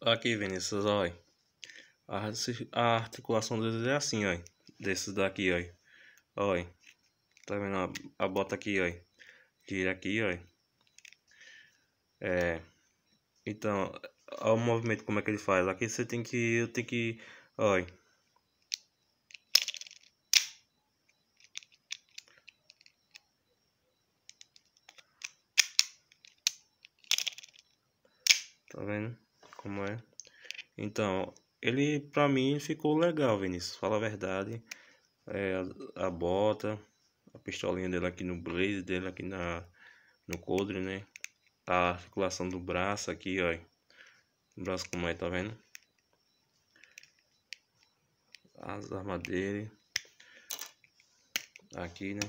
Aqui, Vinícius, olha. A articulação deles é assim, ó. Desses daqui, ó. Ó. Tá vendo a bota aqui, ó. Tira aqui, ó. É. Então, ó o movimento como é que ele faz. Aqui você tem que. Eu tenho que. Ó. Tá vendo? como é. Então, ele pra mim ficou legal, Vinícius, fala a verdade. É, a, a, bota, a pistolinha dele aqui no blaze, dele aqui na, no coldre, né? A articulação do braço aqui, ó. O braço como é, tá vendo? As armas dele. Aqui, né?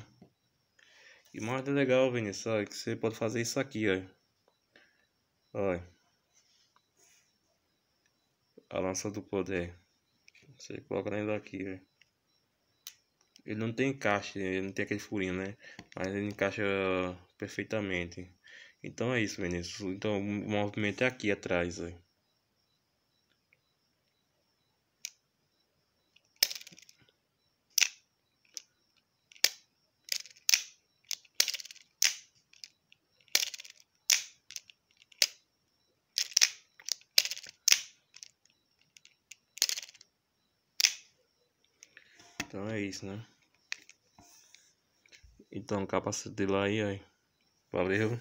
E mais legal, Vinícius, ó, que você pode fazer isso aqui, ó. Olha a lança do poder. Você coloca dentro daqui, né? Ele não tem encaixe, ele não tem aquele furinho, né? Mas ele encaixa perfeitamente. Então é isso, meninos. Então o movimento é aqui atrás, velho. Então é isso, né? Então, capacete lá e aí. Valeu.